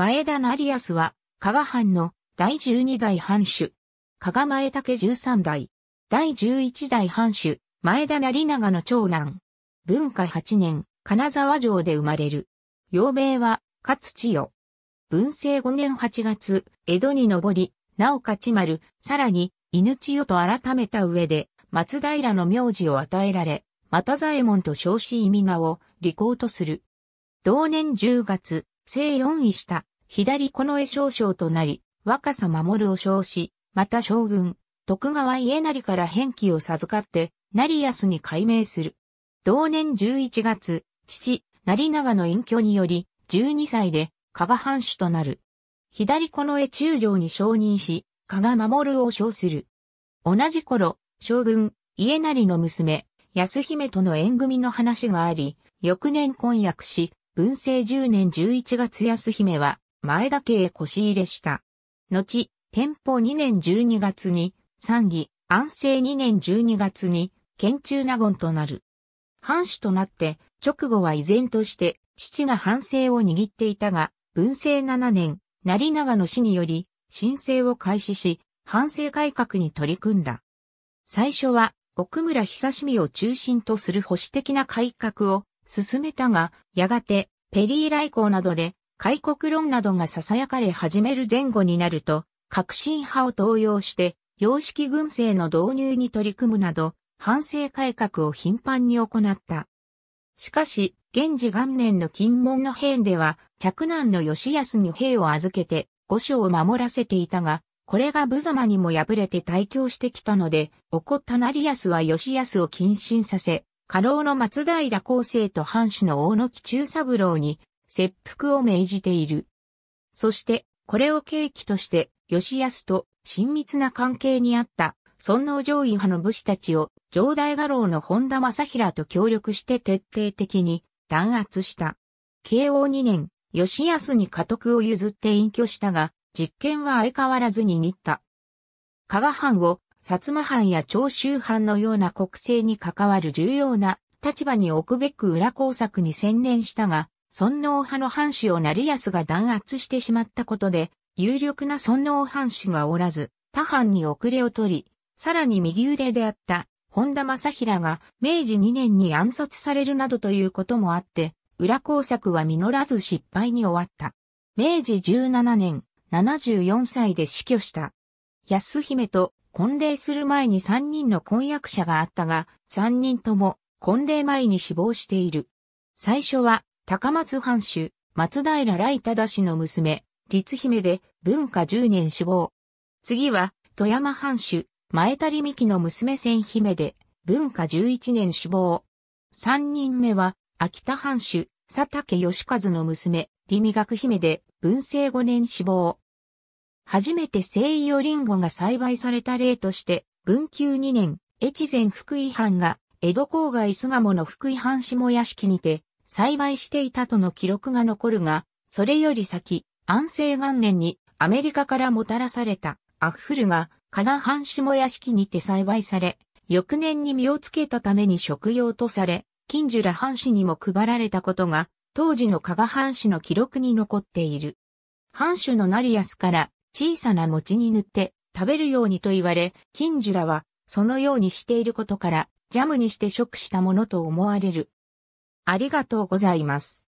前田成康は、加賀藩の第十二代藩主。加賀前武十三代。第十一代藩主、前田成長の長男。文化八年、金沢城で生まれる。幼名は、勝千代。文政五年八月、江戸に上り、なお勝丸、さらに、犬千代と改めた上で、松平の名字を与えられ、又左衛門と少子意味名を、利口とする。同年10月、正四位下、左近衛少将となり、若さ守を称し、また将軍、徳川家成から返記を授かって、成安に改名する。同年11月、父、成長の隠居により、12歳で、加賀藩主となる。左近衛中将に承認し、加賀守を称する。同じ頃、将軍、家成の娘、安姫との縁組の話があり、翌年婚約し、文政10年11月安姫は、前田家へ腰入れした。後、天保2年12月に、参議、安政2年12月に、県中納言となる。藩主となって、直後は依然として、父が藩政を握っていたが、文政7年、成長の死により、申請を開始し、藩政改革に取り組んだ。最初は、奥村久みを中心とする保守的な改革を進めたが、やがて、ペリー来航などで開国論などが囁かれ始める前後になると、革新派を登用して、様式軍政の導入に取り組むなど、反省改革を頻繁に行った。しかし、現時元年の金門の変では、嫡男の吉安に兵を預けて、御所を守らせていたが、これが無様にも敗れて退去してきたので、怒った成安は吉安を謹慎させ、家老の松平厚生と藩士の大野木中三郎に切腹を命じている。そして、これを契機として、吉安と親密な関係にあった尊王上位派の武士たちを、上代画廊の本田正平と協力して徹底的に弾圧した。慶応2年、吉安に家督を譲って隠居したが、実権は相変わらず握った。加賀藩を薩摩藩や長州藩のような国政に関わる重要な立場に置くべく裏工作に専念したが、尊王派の藩主を成安が弾圧してしまったことで、有力な尊王藩主がおらず、他藩に遅れを取り、さらに右腕であった本田正平が明治2年に暗殺されるなどということもあって、裏工作は実らず失敗に終わった。明治17年、74歳で死去した。安姫と婚礼する前に3人の婚約者があったが、3人とも婚礼前に死亡している。最初は高松藩主、松平来忠氏の娘、律姫で文化10年死亡。次は、富山藩主、前谷美希の娘千姫で文化11年死亡。三人目は、秋田藩主、佐竹義和の娘、李美学姫で文政5年死亡。初めて西洋リンゴが栽培された例として、文久2年、越前福井藩が、江戸郊外巣鴨の福井藩下屋敷にて、栽培していたとの記録が残るが、それより先、安政元年にアメリカからもたらされたアッフルが加賀藩下屋敷にて栽培され、翌年に実をつけたために食用とされ、近樹ら藩士にも配られたことが、当時の加賀藩士の記録に残っている。藩主のナリアスから小さな餅に塗って食べるようにと言われ、近樹らはそのようにしていることから、ジャムにして食したものと思われる。ありがとうございます。